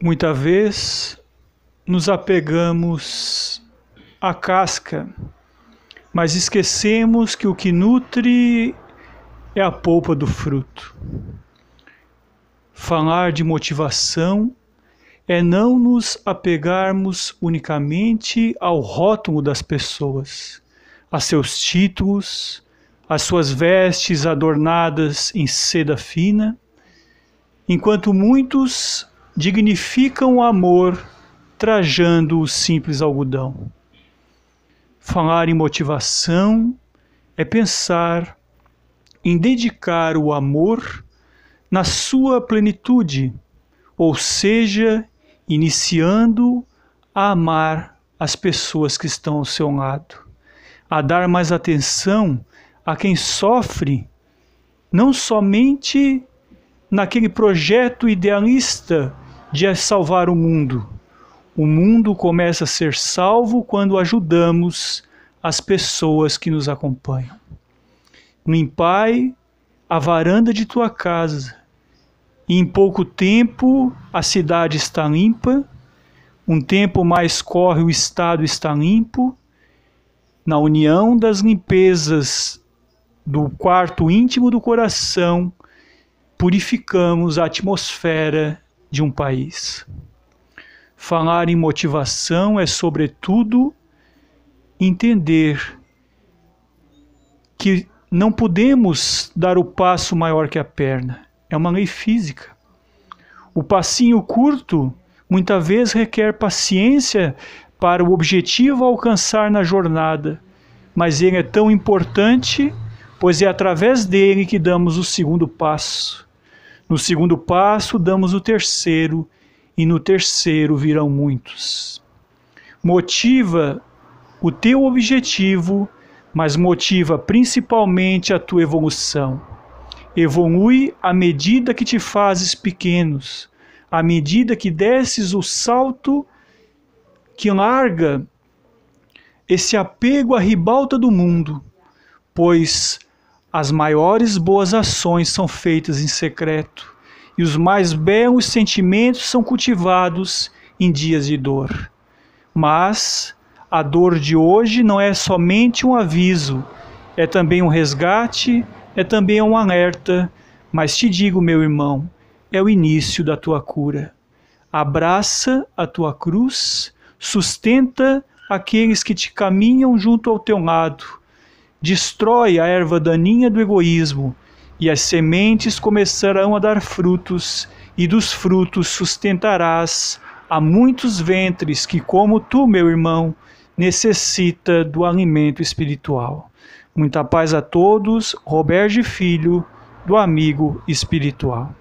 Muita vez nos apegamos à casca, mas esquecemos que o que nutre é a polpa do fruto. Falar de motivação é não nos apegarmos unicamente ao rótulo das pessoas, a seus títulos, às suas vestes adornadas em seda fina, enquanto muitos dignificam o amor trajando o simples algodão. Falar em motivação é pensar em dedicar o amor na sua plenitude, ou seja, iniciando a amar as pessoas que estão ao seu lado, a dar mais atenção a quem sofre, não somente naquele projeto idealista de salvar o mundo. O mundo começa a ser salvo quando ajudamos as pessoas que nos acompanham. Limpai a varanda de tua casa, e em pouco tempo a cidade está limpa, um tempo mais corre o estado está limpo. Na união das limpezas do quarto íntimo do coração, purificamos a atmosfera de um país. Falar em motivação é, sobretudo, entender que não podemos dar o passo maior que a perna. É uma lei física. O passinho curto muitas vezes requer paciência para o objetivo alcançar na jornada, mas ele é tão importante, pois é através dele que damos o segundo passo. No segundo passo, damos o terceiro, e no terceiro virão muitos. Motiva o teu objetivo, mas motiva principalmente a tua evolução. Evolui à medida que te fazes pequenos, à medida que desces o salto que larga esse apego à ribalta do mundo, pois as maiores boas ações são feitas em secreto, e os mais belos sentimentos são cultivados em dias de dor. Mas a dor de hoje não é somente um aviso, é também um resgate, é também um alerta. Mas te digo, meu irmão, é o início da tua cura. Abraça a tua cruz, sustenta aqueles que te caminham junto ao teu lado destrói a erva daninha do egoísmo, e as sementes começarão a dar frutos, e dos frutos sustentarás a muitos ventres que, como tu, meu irmão, necessita do alimento espiritual. Muita paz a todos, Robert Filho, do Amigo Espiritual.